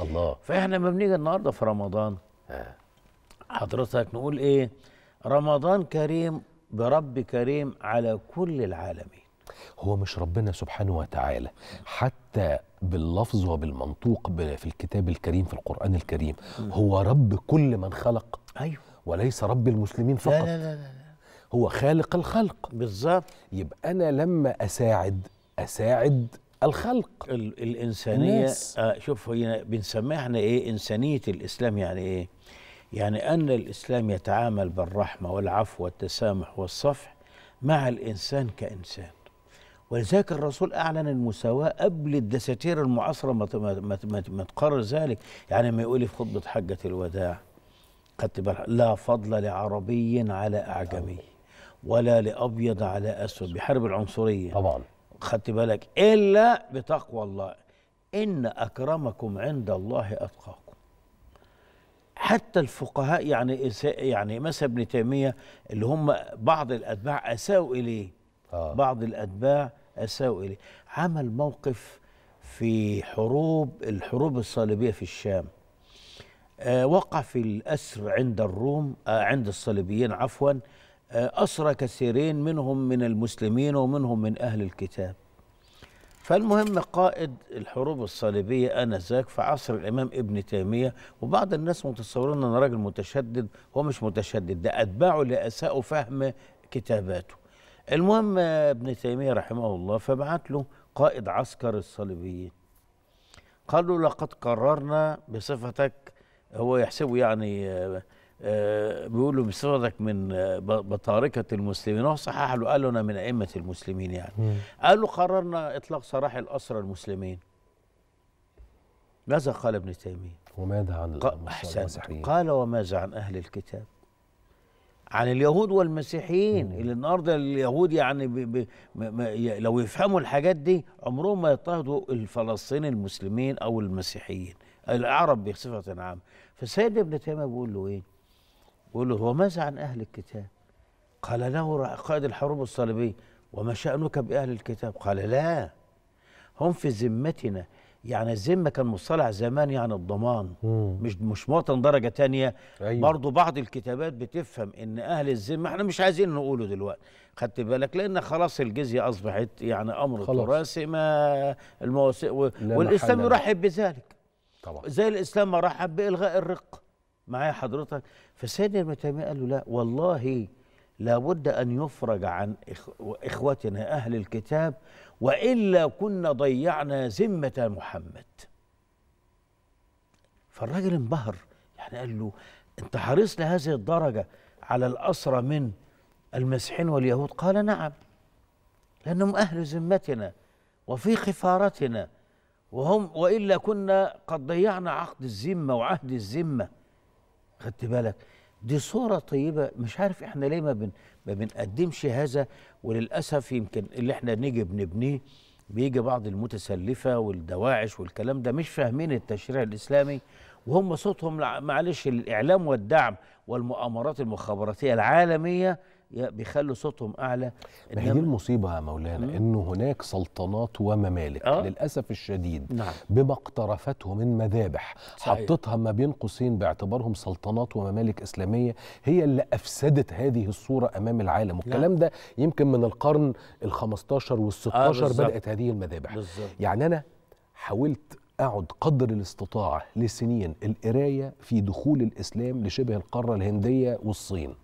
الله فاحنا لما بنيجي النهارده في رمضان آه. حضرتك نقول ايه رمضان كريم برب كريم على كل العالمين هو مش ربنا سبحانه وتعالى حتى باللفظ وبالمنطوق في الكتاب الكريم في القرآن الكريم هو رب كل من خلق أيوه وليس رب المسلمين فقط لا لا لا, لا. هو خالق الخلق بالظبط يبقى أنا لما أساعد أساعد الخلق الانسانيه الناس. آه، شوف هنا بنسميها احنا ايه انسانيه الاسلام يعني ايه يعني ان الاسلام يتعامل بالرحمه والعفو والتسامح والصفح مع الانسان كانسان ولذلك الرسول اعلن المساواه قبل الدساتير المعاصره ما تقرر ذلك يعني ما يقول في خطبه حجه الوداع قد لا فضل لعربي على اعجمي ولا لابيض على اسود بحرب العنصريه طبعا خدت بالك الا بتقوى الله ان اكرمكم عند الله اتقاكم حتى الفقهاء يعني يعني مثلا ابن تيميه اللي هم بعض الاتباع اساءوا اليه آه. بعض الاتباع اساءوا اليه عمل موقف في حروب الحروب الصليبيه في الشام آه وقع في الاسر عند الروم آه عند الصليبيين عفوا آه، أسرى كثيرين منهم من المسلمين ومنهم من أهل الكتاب فالمهم قائد الحروب الصليبية آنذاك في عصر الإمام ابن تيمية وبعض الناس متصورين أن راجل متشدد هو مش متشدد ده أتباعه لأساءوا فهم كتاباته المهم ابن تيمية رحمه الله فبعت له قائد عسكر الصليبيين قال له لقد قررنا بصفتك هو يحسبه يعني آه، بيقولوا بصدك من بطاركة المسلمين هو صحح له قال له أنا من أئمة المسلمين يعني قالوا قال له قررنا إطلاق سراح الأسرى المسلمين ماذا قال ابن تيمية وماذا عن أحسن قال وماذا عن أهل الكتاب عن اليهود والمسيحيين مم. اللي النهارده اليهود يعني بي بي لو يفهموا الحاجات دي عمرهم ما يضطهدوا الفلسطيني المسلمين او المسيحيين العرب بصفه عامه فسيد ابن تيميه بيقول له ايه؟ يقول له وماذا عن أهل الكتاب قال له قائد الحروب الصليبية وما شأنك بأهل الكتاب قال لا هم في ذمتنا يعني الذمه كان مصطلح زمان يعني الضمان مش مش مواطن درجه تانية أيوة. برضو بعض الكتابات بتفهم ان اهل الذمه احنا مش عايزين نقوله دلوقتي خدت بالك لان خلاص الجزيه اصبحت يعني امر تراثي ما المواثيق والاسلام يرحب بذلك طبعا زي الاسلام ما رحب بالغاء الرق معايا حضرتك فسيدنا ابن تيميه قال له لا والله لابد أن يفرج عن إخوتنا أهل الكتاب وإلا كنا ضيعنا ذمة محمد فالراجل انبهر يعني قال له أنت حريص لهذه الدرجة على الأسرة من المسيحين واليهود قال نعم لأنهم أهل ذمتنا وفي خفارتنا وهم وإلا كنا قد ضيعنا عقد الذمة وعهد الذمة خدت بالك دي صورة طيبة مش عارف احنا ليه ما, بن ما بنقدمش هذا وللأسف يمكن اللي احنا نيجي بنبنيه بيجي بعض المتسلفة والدواعش والكلام ده مش فاهمين التشريع الإسلامي وهم صوتهم معلش الإعلام والدعم والمؤامرات المخابراتية العالمية بيخلوا صوتهم اعلى ما هي دي المصيبه يا مولانا انه هناك سلطنات وممالك آه؟ للاسف الشديد نعم. بما اقترفته من مذابح صحيح. حطتها ما بين قوسين باعتبارهم سلطنات وممالك اسلاميه هي اللي افسدت هذه الصوره امام العالم نعم. والكلام نعم. ده يمكن من القرن ال15 وال16 آه بدات هذه المذابح بالزبط. يعني انا حاولت أعد قدر الاستطاعة لسنين القراية في دخول الإسلام لشبه القارة الهندية والصين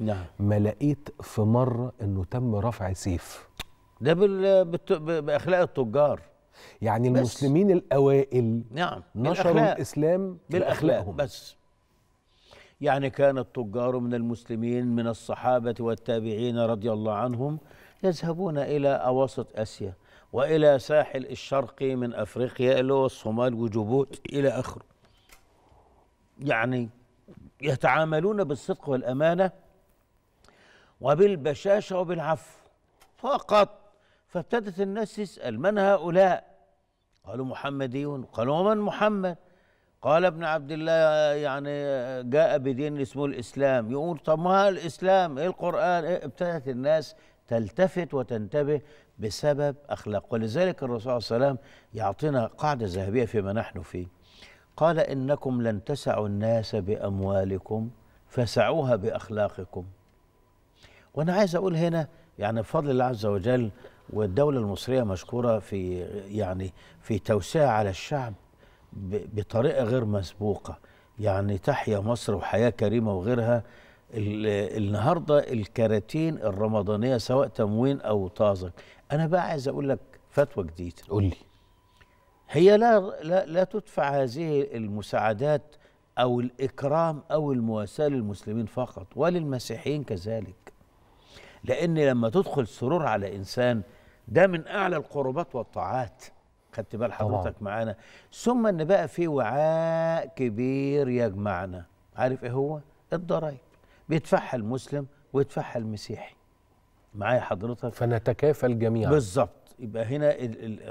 نعم ما لقيت في مره انه تم رفع سيف ده بال... بت... باخلاق التجار يعني بس. المسلمين الاوائل نعم نشروا بالأخلاق. الاسلام باخلاقهم بس يعني كان التجار من المسلمين من الصحابه والتابعين رضي الله عنهم يذهبون الى اواسط اسيا والى ساحل الشرقي من افريقيا اللي هو الصومال وجبوت الى اخره يعني يتعاملون بالصدق والامانه وبالبشاشة وبالعفو فقط فابتدت الناس تسأل من هؤلاء قالوا محمديون قالوا ومن محمد قال ابن عبد الله يعني جاء بدين اسمه الإسلام يقول طب ما الإسلام إيه القرآن إيه ابتدت الناس تلتفت وتنتبه بسبب أخلاق ولذلك الرسول صلى الله عليه وسلم يعطينا قاعدة ذهبية فيما نحن فيه قال إنكم لن تسعوا الناس بأموالكم فسعوها بأخلاقكم وانا عايز اقول هنا يعني بفضل الله عز وجل والدولة المصرية مشكورة في يعني في توسيع على الشعب بطريقة غير مسبوقة يعني تحيا مصر وحياة كريمة وغيرها النهاردة الكراتين الرمضانية سواء تموين أو طازج أنا بقى عايز أقول لك فتوى جديدة قول لي هي لا, لا, لا تدفع هذه المساعدات أو الإكرام أو المواساة للمسلمين فقط وللمسيحيين كذلك لأن لما تدخل سرور على إنسان ده من أعلى القربات والطاعات خدت بال حضرتك معانا ثم ان بقى في وعاء كبير يجمعنا عارف ايه هو الضرايب بيدفعها المسلم ويدفعها المسيحي معايا حضرتك فنتكافل جميعا بالظبط يبقى هنا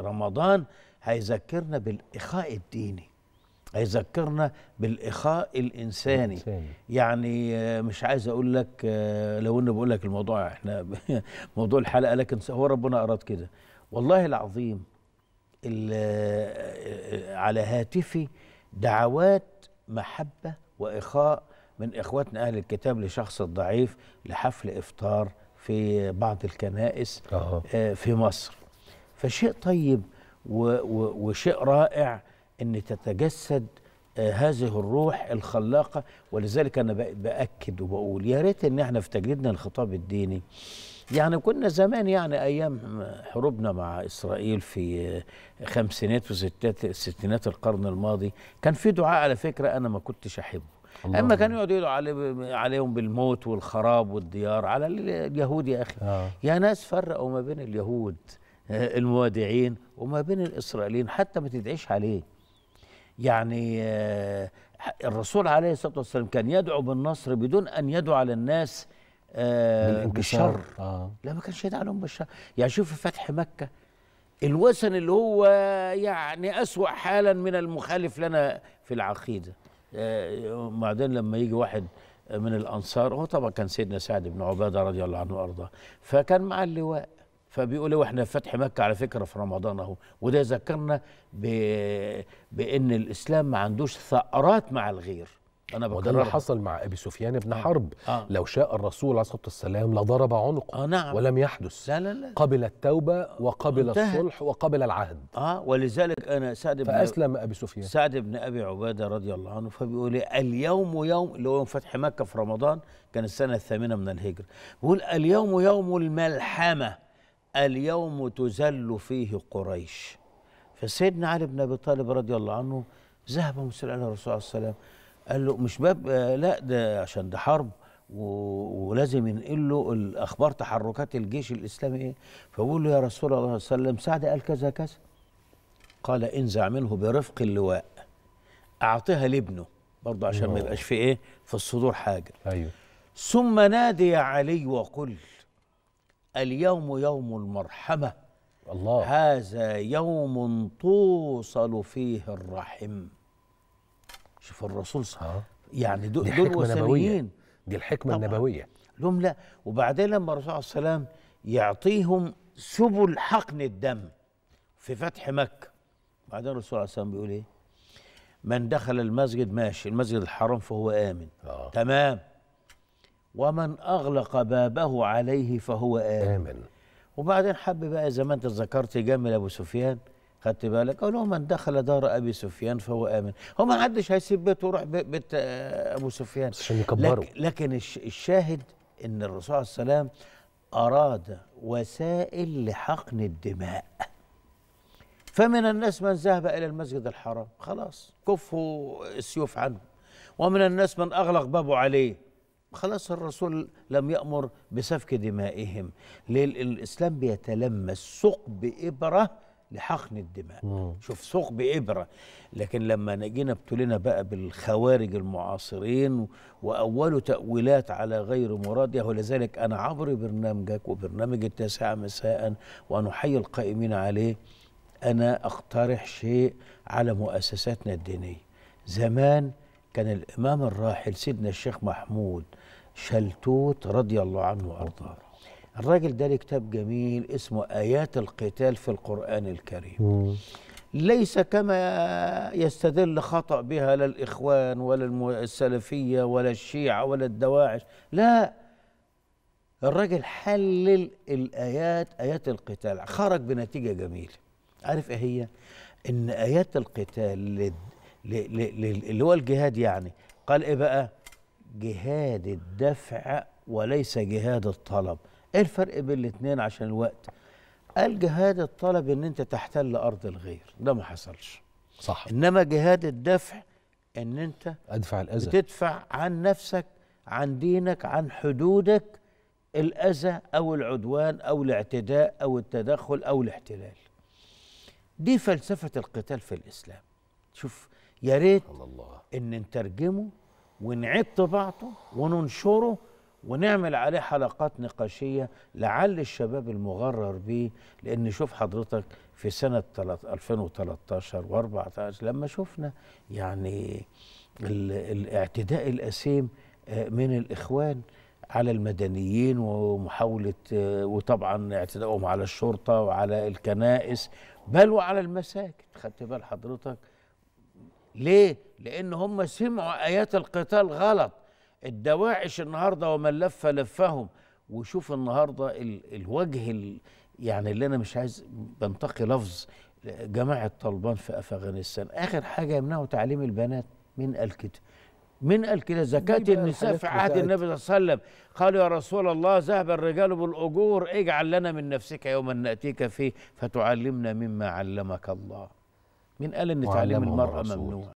رمضان هيذكرنا بالاخاء الديني هيذكرنا بالاخاء الانساني إنساني. يعني آه، مش عايز اقول لك آه، لو اني بقول لك الموضوع احنا موضوع الحلقه لكن هو ربنا اراد كده والله العظيم آه، على هاتفي دعوات محبه واخاء من اخواتنا اهل الكتاب لشخص الضعيف لحفل افطار في بعض الكنائس أوه. في مصر فشيء طيب وشيء رائع ان تتجسد آه، هذه الروح الخلاقه ولذلك انا باكد وبقول يا ريت ان احنا في تجديدنا الخطاب الديني يعني كنا زمان يعني ايام حروبنا مع اسرائيل في آه، خمسينات وستات ستينات القرن الماضي كان في دعاء على فكره انا ما كنتش احبه اما كانوا يقعدوا يقولوا علي عليهم بالموت والخراب والديار على اليهود يا اخي آه. يا ناس فرقوا ما بين اليهود آه، الموادعين وما بين الاسرائيليين حتى ما تدعيش عليه يعني آه، الرسول عليه الصلاة والسلام كان يدعو بالنصر بدون أن يدعو على الناس آه، بالشر آه. لا ما كانش يدعو لهم بالشر يعني شوف فتح مكة الوثن اللي هو يعني أسوأ حالا من المخالف لنا في العقيدة آه، بعدين لما يجي واحد من الأنصار هو طبعا كان سيدنا سعد بن عبادة رضي الله عنه وأرضاه فكان مع اللواء فبيقولوا إيه، احنا فتح مكه على فكره في رمضان اهو وده ذكرنا ب... بان الاسلام ما عندوش ثأرات مع الغير انا وده اللي حصل مع ابي سفيان بن آه. حرب آه. لو شاء الرسول عليه الصلاه والسلام لضرب عنقه آه نعم. ولم يحدث لا لا لا. قبل التوبه وقبل انتهت. الصلح وقبل العهد اه ولذلك انا سعد بن فاسلم ابي سفيان سعد بن ابي عباده رضي الله عنه فبيقول إيه، اليوم يوم اللي هو يوم فتح مكه في رمضان كان السنه الثامنه من الهجره بيقول اليوم يوم الملحمه اليوم تذل فيه قريش فسيدنا علي بن ابي طالب رضي الله عنه ذهب مسلم الى الرسول عليه السلام قال له مش باب آه، لا ده عشان ده حرب ولازم ينقل له الاخبار تحركات الجيش الاسلامي ايه فبقول له يا رسول الله صلى الله عليه وسلم سعد قال كذا كذا قال انزع منه برفق اللواء اعطيها لابنه برضه عشان ما يبقاش في ايه في الصدور حاجه ايوه ثم نادي يا علي وقل اليوم يوم المرحمة الله هذا يوم توصل فيه الرحم شوف الرسول صح يعني دول, الحكمة وثنيين دي الحكمة طبعا. النبوية لهم لا وبعدين لما الرسول عليه السلام يعطيهم سبل حقن الدم في فتح مكة بعدين الرسول عليه السلام بيقول ايه من دخل المسجد ماشي المسجد الحرام فهو آمن آه. تمام ومن أغلق بابه عليه فهو آمن, آمن. وبعدين حب بقى زي ما أنت ذكرت جمل أبو سفيان خدت بالك قالوا من دخل دار ابي سفيان فهو امن هو ما حدش هيسيب بيته ويروح بيت ابو سفيان عشان يكبره لك لكن الشاهد ان الرسول عليه السلام اراد وسائل لحقن الدماء فمن الناس من ذهب الى المسجد الحرام خلاص كفوا السيوف عنه ومن الناس من اغلق بابه عليه خلاص الرسول لم يأمر بسفك دمائهم ليه الإسلام بيتلمس ثقب إبرة لحقن الدماء مم. شوف ثقب إبرة لكن لما نجينا ابتلينا بقى بالخوارج المعاصرين وأولوا تأويلات على غير مرادها ولذلك أنا عبر برنامجك وبرنامج التاسعة مساء ونحيي القائمين عليه أنا أقترح شيء على مؤسساتنا الدينية زمان كان الإمام الراحل سيدنا الشيخ محمود شلتوت رضي الله عنه وارضاه الراجل ده كتاب جميل اسمه ايات القتال في القران الكريم ليس كما يستدل خطأ بها لا الإخوان ولا السلفية ولا الشيعة ولا الدواعش لا الراجل حلل الآيات آيات القتال خرج بنتيجة جميلة عارف إيه هي؟ إن آيات القتال اللي هو الجهاد يعني قال إيه بقى؟ جهاد الدفع وليس جهاد الطلب ايه الفرق بين الاثنين عشان الوقت قال جهاد الطلب ان انت تحتل ارض الغير ده ما حصلش صح انما جهاد الدفع ان انت ادفع الاذى بتدفع عن نفسك عن دينك عن حدودك الاذى او العدوان او الاعتداء او التدخل او الاحتلال دي فلسفه القتال في الاسلام شوف يا ريت ان نترجمه ونعيد طباعته وننشره ونعمل عليه حلقات نقاشية لعل الشباب المغرر به لأن شوف حضرتك في سنة 2013 و14 لما شفنا يعني الاعتداء الأسيم آه، من الإخوان على المدنيين ومحاولة آه، وطبعا اعتداءهم على الشرطة وعلى الكنائس بل وعلى المساجد خدت بال حضرتك ليه؟ لأن هم سمعوا آيات القتال غلط الدواعش النهارده ومن لف لفهم وشوف النهارده ال الوجه ال يعني اللي انا مش عايز بنتقي لفظ جماعه طالبان في افغانستان اخر حاجه يمنعوا تعليم البنات مين قال كده؟ من قال كده زكاة النساء في عهد النبي صلى الله عليه وسلم قالوا يا رسول الله ذهب الرجال بالأجور اجعل لنا من نفسك يوما نأتيك فيه فتعلمنا مما علمك الله مين قال ان تعليم المرأة ممنوع